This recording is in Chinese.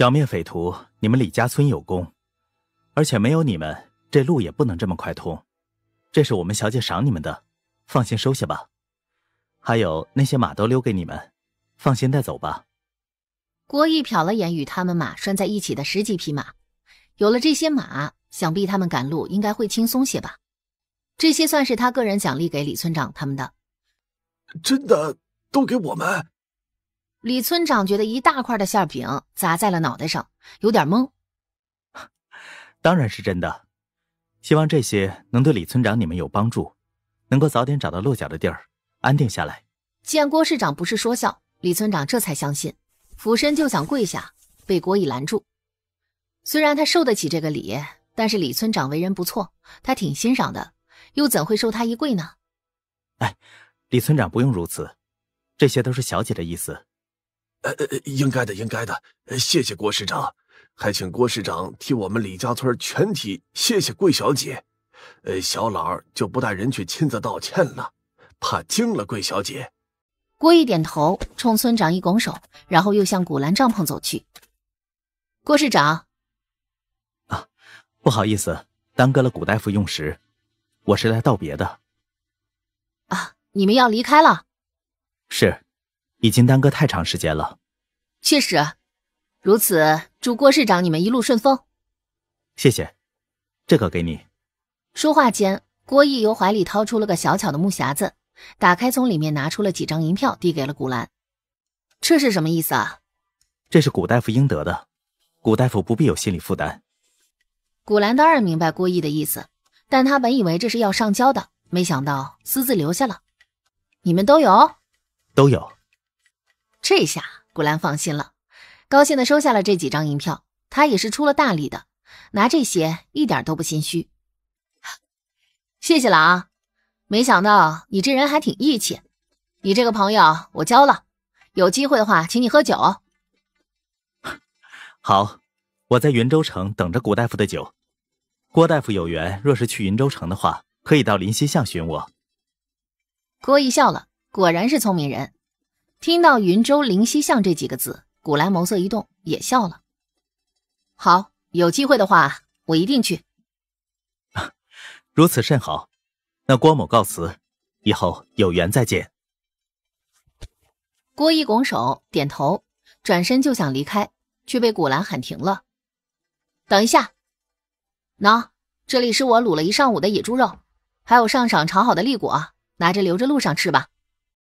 剿灭匪徒，你们李家村有功，而且没有你们，这路也不能这么快通。这是我们小姐赏你们的，放心收下吧。还有那些马都留给你们，放心带走吧。郭毅瞟了眼与他们马拴在一起的十几匹马，有了这些马，想必他们赶路应该会轻松些吧。这些算是他个人奖励给李村长他们的。真的都给我们？李村长觉得一大块的馅饼砸在了脑袋上，有点懵。当然是真的，希望这些能对李村长你们有帮助，能够早点找到落脚的地儿，安定下来。见郭市长不是说笑，李村长这才相信，俯身就想跪下，被郭毅拦住。虽然他受得起这个礼，但是李村长为人不错，他挺欣赏的，又怎会受他一跪呢？哎，李村长不用如此，这些都是小姐的意思。呃，应该的，应该的，谢谢郭市长，还请郭市长替我们李家村全体谢谢桂小姐。呃，小老儿就不带人去亲自道歉了，怕惊了桂小姐。郭毅点头，冲村长一拱手，然后又向古兰帐篷走去。郭市长，啊，不好意思，耽搁了古大夫用时，我是来道别的。啊，你们要离开了？是。已经耽搁太长时间了，确实。如此，祝郭市长你们一路顺风。谢谢，这个给你。说话间，郭毅由怀里掏出了个小巧的木匣子，打开，从里面拿出了几张银票，递给了古兰。这是什么意思啊？这是古大夫应得的，古大夫不必有心理负担。古兰当然明白郭毅的意思，但他本以为这是要上交的，没想到私自留下了。你们都有？都有。这下古兰放心了，高兴的收下了这几张银票。他也是出了大力的，拿这些一点都不心虚。谢谢了啊，没想到你这人还挺义气，你这个朋友我交了。有机会的话，请你喝酒。好，我在云州城等着古大夫的酒。郭大夫有缘，若是去云州城的话，可以到林溪巷寻我。郭毅笑了，果然是聪明人。听到“云州灵溪巷”这几个字，古兰眸色一动，也笑了。好，有机会的话，我一定去。如此甚好，那郭某告辞，以后有缘再见。郭毅拱手点头，转身就想离开，却被古兰喊停了。等一下，喏，这里是我卤了一上午的野猪肉，还有上晌炒好的栗果，拿着留着路上吃吧。